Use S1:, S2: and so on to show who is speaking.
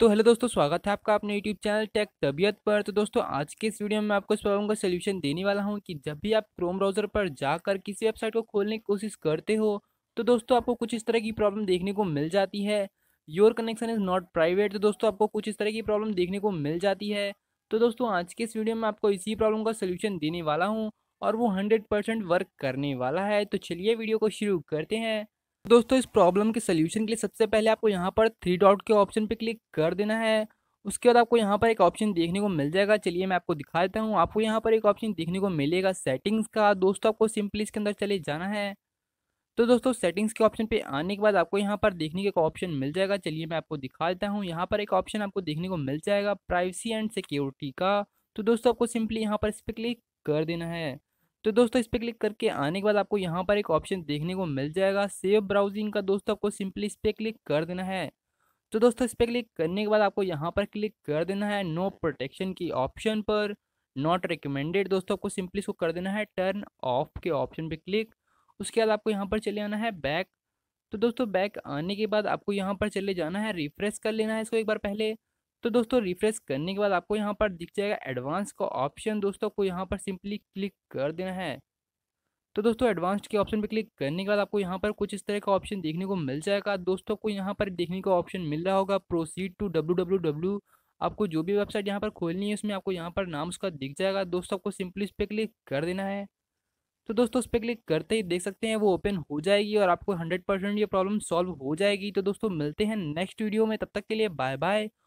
S1: तो हेलो दोस्तों स्वागत है आपका अपने यूट्यूब चैनल टेक तबियत पर तो दोस्तों आज के इस वीडियो में मैं आपको इस प्रॉब्लम का सोल्यूशन देने वाला हूँ कि जब भी आप क्रोम ब्राउज़र पर जाकर किसी वेबसाइट को खोलने की कोशिश करते हो तो दोस्तों आपको कुछ इस तरह की प्रॉब्लम देखने को मिल जाती है your connection is not private तो दोस्तों आपको कुछ इस तरह की प्रॉब्लम देखने को मिल जाती है तो दोस्तों आज के इस वीडियो में आपको इसी प्रॉब्लम का सोल्यूशन देने वाला हूँ और वो हंड्रेड वर्क करने वाला है तो चलिए वीडियो को शुरू करते हैं दोस्तों इस प्रॉब्लम के सोल्यूशन के लिए सबसे पहले आपको यहाँ पर थ्री डॉट के ऑप्शन पर क्लिक कर देना है उसके बाद आपको यहाँ पर एक ऑप्शन देखने को मिल जाएगा चलिए मैं आपको दिखा देता हूँ आपको यहाँ पर एक ऑप्शन देखने को मिलेगा सेटिंग्स का दोस्तों आपको सिंपली इसके अंदर चले जाना है तो दोस्तों सेटिंग्स के ऑप्शन पे आने के बाद आपको यहाँ पर देखने का ऑप्शन मिल जाएगा चलिए मैं आपको दिखा देता हूँ यहाँ पर एक ऑप्शन आपको देखने को मिल जाएगा प्राइवेसी एंड सिक्योरिटी का तो दोस्तों आपको सिंपली यहाँ पर इस पर क्लिक कर देना है तो दोस्तों इस पर क्लिक करके आने के बाद आपको यहाँ पर एक ऑप्शन देखने को मिल जाएगा सेव ब्राउजिंग का दोस्तों आपको सिंपली इस पर क्लिक कर देना है तो दोस्तों इस पर क्लिक करने के बाद आपको यहाँ पर क्लिक कर देना है नो प्रोटेक्शन की ऑप्शन पर नॉट रिकमेंडेड दोस्तों आपको सिंपली इसको कर देना है टर्न ऑफ के ऑप्शन पे क्लिक उसके बाद आपको यहाँ पर चले आना है बैक तो दोस्तों बैक आने के बाद आपको यहाँ पर चले जाना है रिफ्रेश कर लेना है इसको एक बार पहले तो दोस्तों रिफ्रेश करने के बाद आपको यहाँ पर दिख जाएगा एडवांस का ऑप्शन दोस्तों को यहाँ पर सिंपली क्लिक कर देना है तो दोस्तों एडवांस्ड के ऑप्शन पर क्लिक करने के बाद आपको यहाँ पर कुछ इस तरह का ऑप्शन देखने को मिल जाएगा दोस्तों को यहाँ पर देखने का ऑप्शन मिल रहा होगा प्रोसीड टू डब्ल्यू आपको जो भी वेबसाइट यहाँ पर खोलनी है उसमें आपको यहाँ पर नाम उसका दिख जाएगा दोस्तों आपको सिंपली इस पर क्लिक कर देना है तो दोस्तों उस पर क्लिक करते ही देख सकते हैं वो ओपन हो जाएगी और आपको हंड्रेड परसेंट ये प्रॉब्लम सॉल्व हो जाएगी तो दोस्तों मिलते हैं नेक्स्ट वीडियो में तब तक के लिए बाय बाय